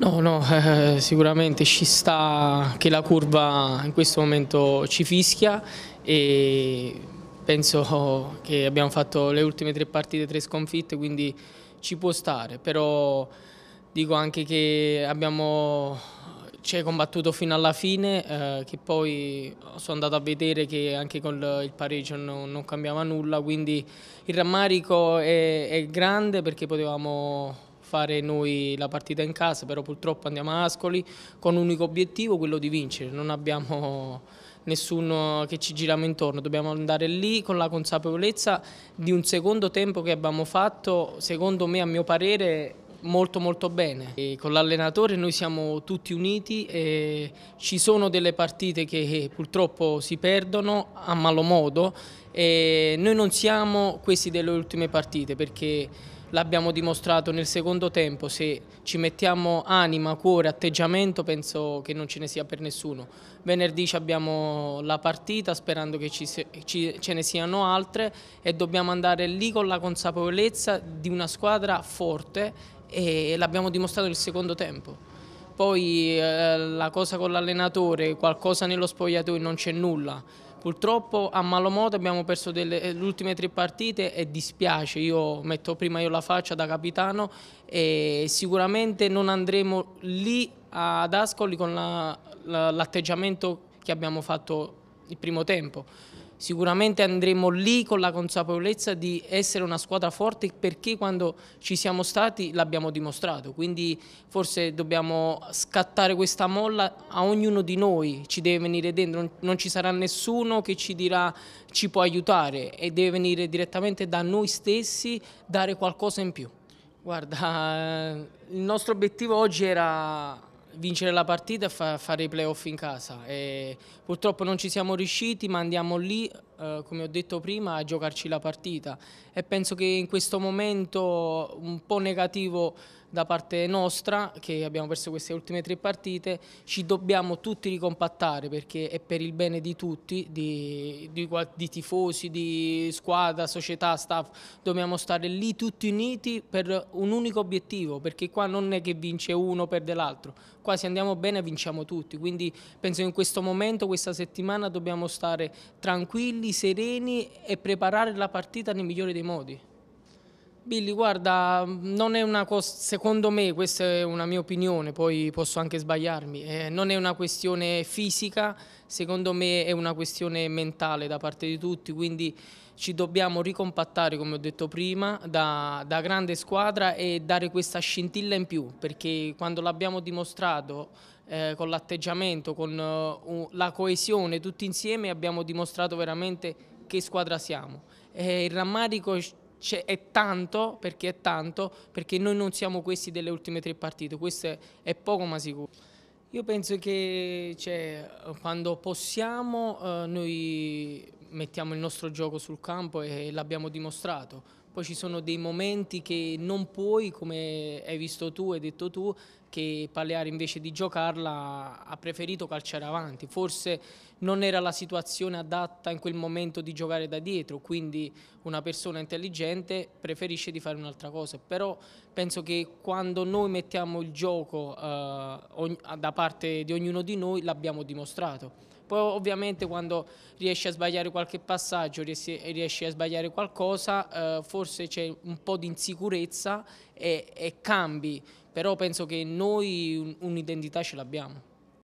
No, no, eh, sicuramente ci sta che la curva in questo momento ci fischia e penso che abbiamo fatto le ultime tre partite, tre sconfitte, quindi ci può stare, però dico anche che abbiamo ci hai combattuto fino alla fine, eh, che poi sono andato a vedere che anche con il pareggio non, non cambiava nulla, quindi il rammarico è, è grande perché potevamo fare noi la partita in casa, però purtroppo andiamo a Ascoli con un unico obiettivo, quello di vincere, non abbiamo nessuno che ci giriamo intorno, dobbiamo andare lì con la consapevolezza di un secondo tempo che abbiamo fatto, secondo me a mio parere molto molto bene. E con l'allenatore noi siamo tutti uniti e ci sono delle partite che purtroppo si perdono a malo modo e noi non siamo questi delle ultime partite perché l'abbiamo dimostrato nel secondo tempo, se ci mettiamo anima, cuore, atteggiamento penso che non ce ne sia per nessuno. Venerdì abbiamo la partita sperando che ci, ci, ce ne siano altre e dobbiamo andare lì con la consapevolezza di una squadra forte e l'abbiamo dimostrato nel secondo tempo. Poi eh, la cosa con l'allenatore, qualcosa nello spogliatoio non c'è nulla Purtroppo a malo modo abbiamo perso delle, eh, le ultime tre partite e dispiace, io metto prima io la faccia da capitano e sicuramente non andremo lì ad Ascoli con l'atteggiamento la, la, che abbiamo fatto il primo tempo sicuramente andremo lì con la consapevolezza di essere una squadra forte perché quando ci siamo stati l'abbiamo dimostrato, quindi forse dobbiamo scattare questa molla a ognuno di noi, ci deve venire dentro, non ci sarà nessuno che ci dirà ci può aiutare e deve venire direttamente da noi stessi dare qualcosa in più. Guarda, il nostro obiettivo oggi era vincere la partita e fa, fare i playoff in casa. E purtroppo non ci siamo riusciti, ma andiamo lì, eh, come ho detto prima, a giocarci la partita. E penso che in questo momento un po' negativo da parte nostra, che abbiamo perso queste ultime tre partite, ci dobbiamo tutti ricompattare perché è per il bene di tutti, di, di, di tifosi, di squadra, società, staff, dobbiamo stare lì tutti uniti per un unico obiettivo, perché qua non è che vince uno, o perde l'altro, qua se andiamo bene vinciamo tutti, quindi penso che in questo momento, questa settimana dobbiamo stare tranquilli, sereni e preparare la partita nel migliore dei modi. Billy, guarda, non è una cosa, secondo me, questa è una mia opinione, poi posso anche sbagliarmi, eh, non è una questione fisica, secondo me è una questione mentale da parte di tutti, quindi ci dobbiamo ricompattare, come ho detto prima, da, da grande squadra e dare questa scintilla in più, perché quando l'abbiamo dimostrato eh, con l'atteggiamento, con uh, la coesione, tutti insieme abbiamo dimostrato veramente che squadra siamo. Eh, il rammarico c'è, cioè, è tanto perché è tanto perché noi non siamo questi delle ultime tre partite, questo è, è poco ma sicuro. Io penso che cioè, quando possiamo eh, noi mettiamo il nostro gioco sul campo e l'abbiamo dimostrato poi ci sono dei momenti che non puoi, come hai visto tu, hai detto tu, che Paleari invece di giocarla ha preferito calciare avanti, forse non era la situazione adatta in quel momento di giocare da dietro, quindi una persona intelligente preferisce di fare un'altra cosa, però penso che quando noi mettiamo il gioco eh, da parte di ognuno di noi l'abbiamo dimostrato. Poi ovviamente quando riesci a sbagliare qualche passaggio, riesci, riesci a sbagliare qualcosa, eh, forse forse c'è un po' di insicurezza e, e cambi, però penso che noi un'identità ce l'abbiamo.